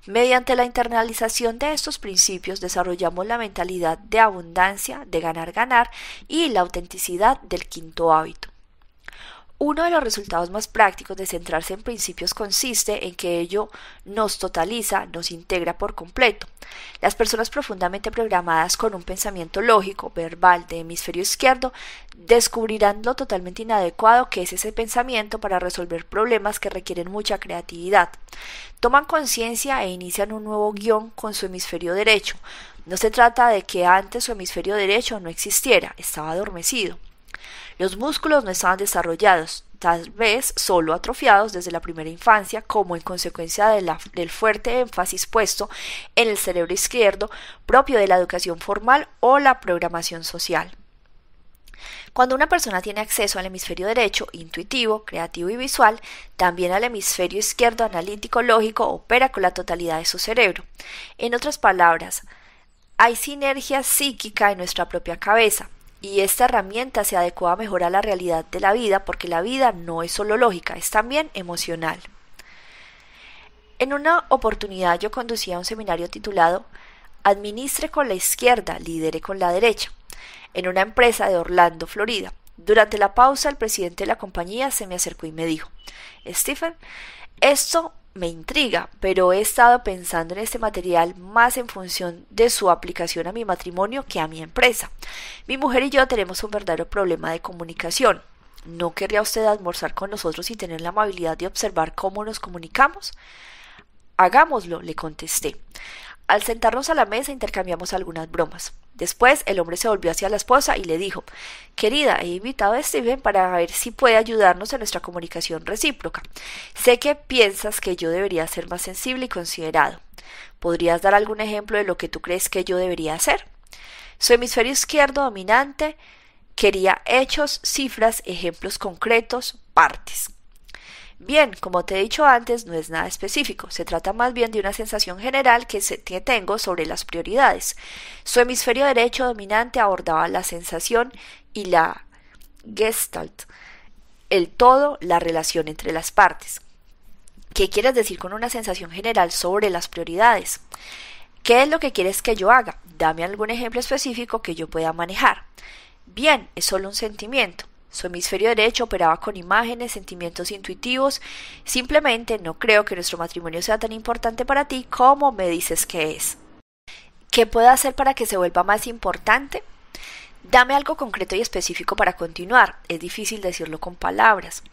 Mediante la internalización de estos principios desarrollamos la mentalidad de abundancia, de ganar-ganar y la autenticidad del quinto hábito. Uno de los resultados más prácticos de centrarse en principios consiste en que ello nos totaliza, nos integra por completo. Las personas profundamente programadas con un pensamiento lógico, verbal, de hemisferio izquierdo, descubrirán lo totalmente inadecuado que es ese pensamiento para resolver problemas que requieren mucha creatividad. Toman conciencia e inician un nuevo guión con su hemisferio derecho. No se trata de que antes su hemisferio derecho no existiera, estaba adormecido. Los músculos no estaban desarrollados, tal vez solo atrofiados desde la primera infancia, como en consecuencia del fuerte énfasis puesto en el cerebro izquierdo propio de la educación formal o la programación social. Cuando una persona tiene acceso al hemisferio derecho, intuitivo, creativo y visual, también al hemisferio izquierdo, analítico, lógico, opera con la totalidad de su cerebro. En otras palabras, hay sinergia psíquica en nuestra propia cabeza, y esta herramienta se adecua a la realidad de la vida porque la vida no es solo lógica, es también emocional. En una oportunidad yo conducía un seminario titulado Administre con la izquierda, lidere con la derecha, en una empresa de Orlando, Florida. Durante la pausa, el presidente de la compañía se me acercó y me dijo, Stephen, esto me intriga, pero he estado pensando en este material más en función de su aplicación a mi matrimonio que a mi empresa. Mi mujer y yo tenemos un verdadero problema de comunicación. ¿No querría usted almorzar con nosotros y tener la amabilidad de observar cómo nos comunicamos? Hagámoslo, le contesté. Al sentarnos a la mesa intercambiamos algunas bromas. Después el hombre se volvió hacia la esposa y le dijo Querida, he invitado a Steven para ver si puede ayudarnos en nuestra comunicación recíproca. Sé que piensas que yo debería ser más sensible y considerado. ¿Podrías dar algún ejemplo de lo que tú crees que yo debería hacer? Su hemisferio izquierdo dominante quería hechos, cifras, ejemplos concretos, partes. Bien, como te he dicho antes, no es nada específico, se trata más bien de una sensación general que, tengo sobre las prioridades. Su hemisferio derecho dominante abordaba la sensación y la gestalt, el todo, la relación entre las partes. ¿Qué quieres decir con una sensación general sobre las prioridades? ¿Qué es lo que quieres que yo haga? Dame algún ejemplo específico que yo pueda manejar. Bien, es solo un sentimiento. Su hemisferio derecho operaba con imágenes, sentimientos intuitivos. Simplemente no creo que nuestro matrimonio sea tan importante para ti como me dices que es. ¿Qué puedo hacer para que se vuelva más importante? Dame algo concreto y específico para continuar. Es difícil decirlo con palabras.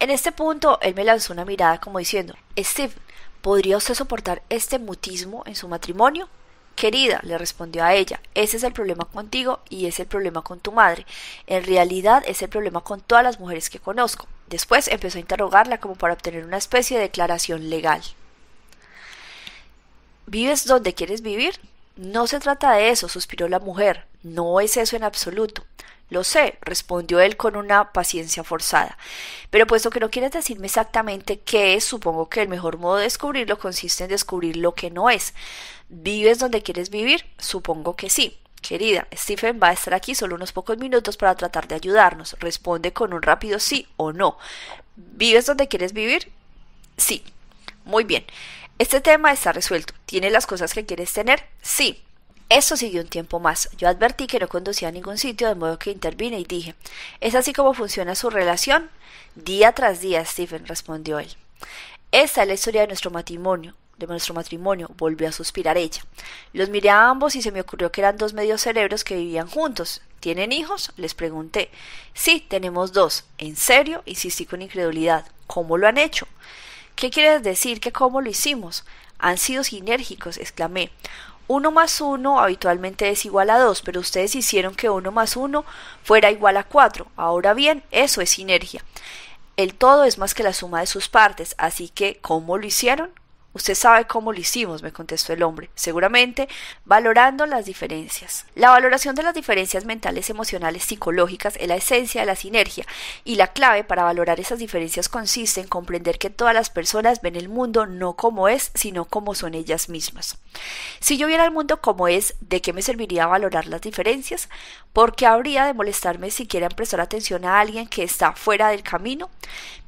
En este punto, él me lanzó una mirada como diciendo, Steve, ¿podría usted soportar este mutismo en su matrimonio? Querida, le respondió a ella, ese es el problema contigo y es el problema con tu madre. En realidad es el problema con todas las mujeres que conozco. Después empezó a interrogarla como para obtener una especie de declaración legal. ¿Vives donde quieres vivir? No se trata de eso, suspiró la mujer. No es eso en absoluto. Lo sé, respondió él con una paciencia forzada. Pero puesto que no quieres decirme exactamente qué es, supongo que el mejor modo de descubrirlo consiste en descubrir lo que no es. ¿Vives donde quieres vivir? Supongo que sí. Querida, Stephen va a estar aquí solo unos pocos minutos para tratar de ayudarnos. Responde con un rápido sí o no. ¿Vives donde quieres vivir? Sí. Muy bien. Este tema está resuelto. ¿Tienes las cosas que quieres tener? Sí. Esto siguió un tiempo más. Yo advertí que no conducía a ningún sitio, de modo que intervine y dije, ¿es así como funciona su relación? Día tras día, Stephen, respondió él. Esta es la historia de nuestro matrimonio de nuestro matrimonio, volvió a suspirar ella. Los miré a ambos y se me ocurrió que eran dos medios cerebros que vivían juntos. ¿Tienen hijos? les pregunté. Sí, tenemos dos. ¿En serio? insistí con incredulidad. ¿Cómo lo han hecho? ¿Qué quieres decir que cómo lo hicimos? Han sido sinérgicos, exclamé. Uno más uno habitualmente es igual a dos, pero ustedes hicieron que uno más uno fuera igual a cuatro. Ahora bien, eso es sinergia. El todo es más que la suma de sus partes, así que ¿cómo lo hicieron? Usted sabe cómo lo hicimos, me contestó el hombre, seguramente valorando las diferencias. La valoración de las diferencias mentales, emocionales, psicológicas es la esencia de la sinergia y la clave para valorar esas diferencias consiste en comprender que todas las personas ven el mundo no como es, sino como son ellas mismas. Si yo viera el mundo como es, ¿de qué me serviría valorar las diferencias? qué habría de molestarme si en prestar atención a alguien que está fuera del camino?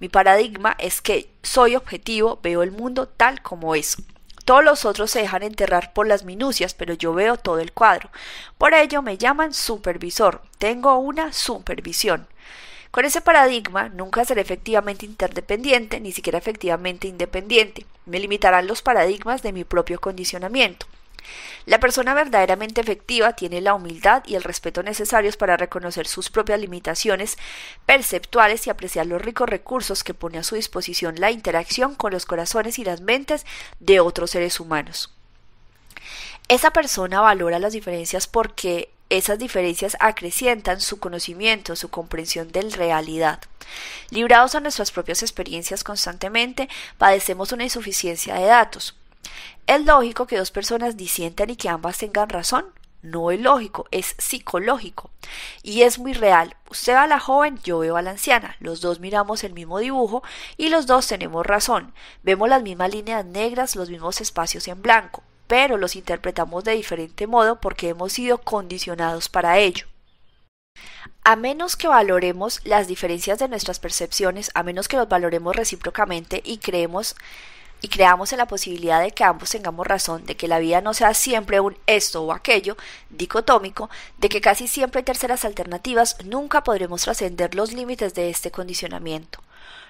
Mi paradigma es que soy objetivo, veo el mundo tal como es. Todos los otros se dejan enterrar por las minucias, pero yo veo todo el cuadro. Por ello me llaman supervisor. Tengo una supervisión. Con ese paradigma nunca seré efectivamente interdependiente, ni siquiera efectivamente independiente. Me limitarán los paradigmas de mi propio condicionamiento. La persona verdaderamente efectiva tiene la humildad y el respeto necesarios para reconocer sus propias limitaciones perceptuales y apreciar los ricos recursos que pone a su disposición la interacción con los corazones y las mentes de otros seres humanos. Esa persona valora las diferencias porque esas diferencias acrecientan su conocimiento, su comprensión de la realidad. Librados a nuestras propias experiencias constantemente, padecemos una insuficiencia de datos. ¿Es lógico que dos personas disientan y que ambas tengan razón? No es lógico, es psicológico. Y es muy real. Usted ve a la joven, yo veo a la anciana. Los dos miramos el mismo dibujo y los dos tenemos razón. Vemos las mismas líneas negras, los mismos espacios en blanco, pero los interpretamos de diferente modo porque hemos sido condicionados para ello. A menos que valoremos las diferencias de nuestras percepciones, a menos que los valoremos recíprocamente y creemos y creamos en la posibilidad de que ambos tengamos razón, de que la vida no sea siempre un esto o aquello dicotómico, de que casi siempre hay terceras alternativas, nunca podremos trascender los límites de este condicionamiento.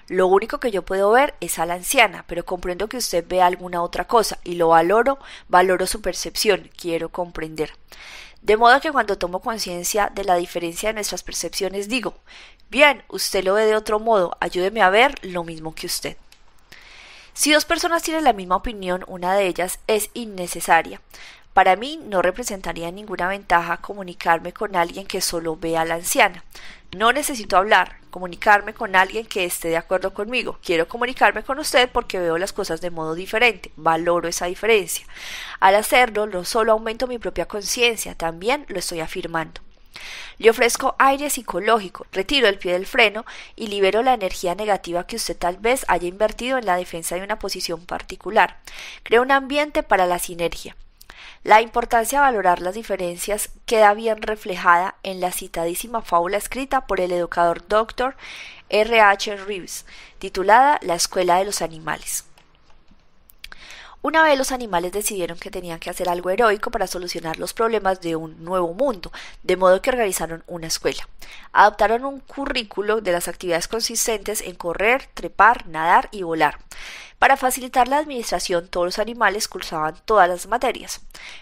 Lo único que yo puedo ver es a la anciana, pero comprendo que usted ve alguna otra cosa y lo valoro, valoro su percepción, quiero comprender. De modo que cuando tomo conciencia de la diferencia de nuestras percepciones digo, bien, usted lo ve de otro modo, ayúdeme a ver lo mismo que usted. Si dos personas tienen la misma opinión, una de ellas es innecesaria. Para mí no representaría ninguna ventaja comunicarme con alguien que solo vea a la anciana. No necesito hablar, comunicarme con alguien que esté de acuerdo conmigo. Quiero comunicarme con usted porque veo las cosas de modo diferente, valoro esa diferencia. Al hacerlo, no solo aumento mi propia conciencia, también lo estoy afirmando. Le ofrezco aire psicológico, retiro el pie del freno y libero la energía negativa que usted tal vez haya invertido en la defensa de una posición particular. Creo un ambiente para la sinergia. La importancia de valorar las diferencias queda bien reflejada en la citadísima fábula escrita por el educador Dr. R. H. Reeves, titulada La Escuela de los Animales. Una vez los animales decidieron que tenían que hacer algo heroico para solucionar los problemas de un nuevo mundo, de modo que organizaron una escuela. Adoptaron un currículo de las actividades consistentes en correr, trepar, nadar y volar. Para facilitar la administración, todos los animales cursaban todas las materias.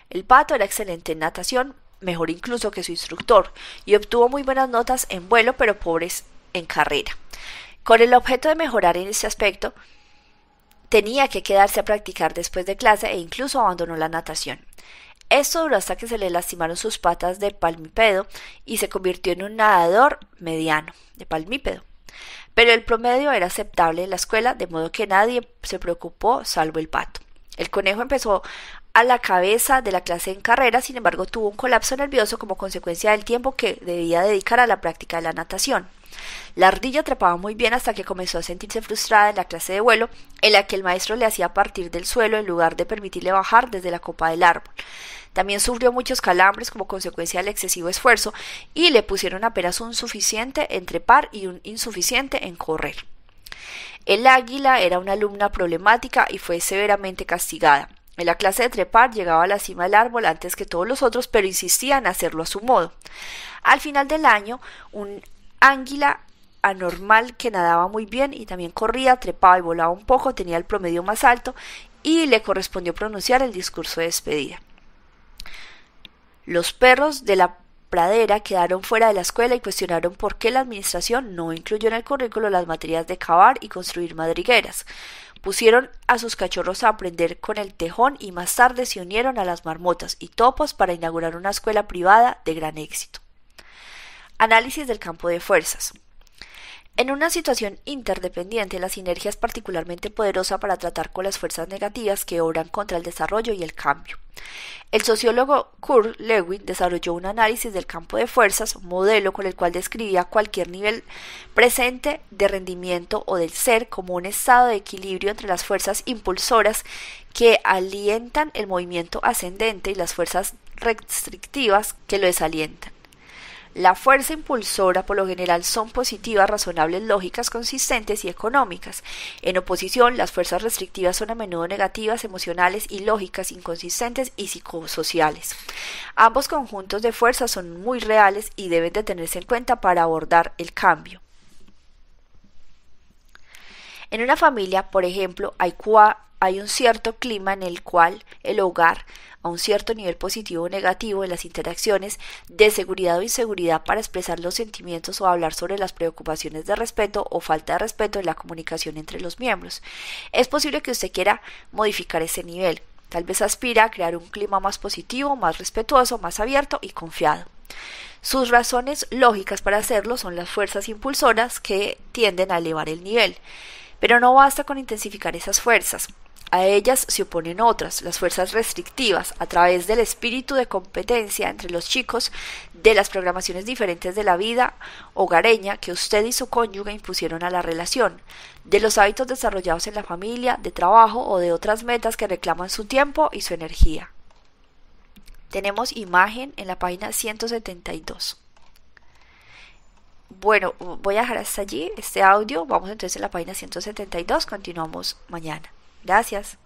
El pato era excelente en natación, mejor incluso que su instructor, y obtuvo muy buenas notas en vuelo, pero pobres en carrera. Con el objeto de mejorar en este aspecto, tenía que quedarse a practicar después de clase e incluso abandonó la natación. Esto duró hasta que se le lastimaron sus patas de palmípedo y se convirtió en un nadador mediano de palmípedo. Pero el promedio era aceptable en la escuela, de modo que nadie se preocupó salvo el pato. El conejo empezó a la cabeza de la clase en carrera, sin embargo tuvo un colapso nervioso como consecuencia del tiempo que debía dedicar a la práctica de la natación. La ardilla trepaba muy bien hasta que comenzó a sentirse frustrada en la clase de vuelo, en la que el maestro le hacía partir del suelo en lugar de permitirle bajar desde la copa del árbol. También sufrió muchos calambres como consecuencia del excesivo esfuerzo y le pusieron apenas un suficiente en trepar y un insuficiente en correr. El águila era una alumna problemática y fue severamente castigada. En la clase de trepar llegaba a la cima del árbol antes que todos los otros, pero insistía en hacerlo a su modo. Al final del año, un ánguila anormal que nadaba muy bien y también corría, trepaba y volaba un poco, tenía el promedio más alto y le correspondió pronunciar el discurso de despedida. Los perros de la pradera quedaron fuera de la escuela y cuestionaron por qué la administración no incluyó en el currículo las materias de cavar y construir madrigueras. Pusieron a sus cachorros a aprender con el tejón y más tarde se unieron a las marmotas y topos para inaugurar una escuela privada de gran éxito. Análisis del campo de fuerzas. En una situación interdependiente, la sinergia es particularmente poderosa para tratar con las fuerzas negativas que obran contra el desarrollo y el cambio. El sociólogo Kurt Lewin desarrolló un análisis del campo de fuerzas, modelo con el cual describía cualquier nivel presente de rendimiento o del ser como un estado de equilibrio entre las fuerzas impulsoras que alientan el movimiento ascendente y las fuerzas restrictivas que lo desalientan. La fuerza impulsora por lo general son positivas, razonables, lógicas, consistentes y económicas. En oposición, las fuerzas restrictivas son a menudo negativas, emocionales, y lógicas, inconsistentes y psicosociales. Ambos conjuntos de fuerzas son muy reales y deben de tenerse en cuenta para abordar el cambio. En una familia, por ejemplo, hay, cua, hay un cierto clima en el cual el hogar, a un cierto nivel positivo o negativo en las interacciones de seguridad o inseguridad para expresar los sentimientos o hablar sobre las preocupaciones de respeto o falta de respeto en la comunicación entre los miembros. Es posible que usted quiera modificar ese nivel. Tal vez aspira a crear un clima más positivo, más respetuoso, más abierto y confiado. Sus razones lógicas para hacerlo son las fuerzas impulsoras que tienden a elevar el nivel. Pero no basta con intensificar esas fuerzas. A ellas se oponen otras, las fuerzas restrictivas, a través del espíritu de competencia entre los chicos de las programaciones diferentes de la vida hogareña que usted y su cónyuge impusieron a la relación, de los hábitos desarrollados en la familia, de trabajo o de otras metas que reclaman su tiempo y su energía. Tenemos imagen en la página 172. Bueno, voy a dejar hasta allí este audio. Vamos entonces a la página 172. Continuamos mañana. Gracias.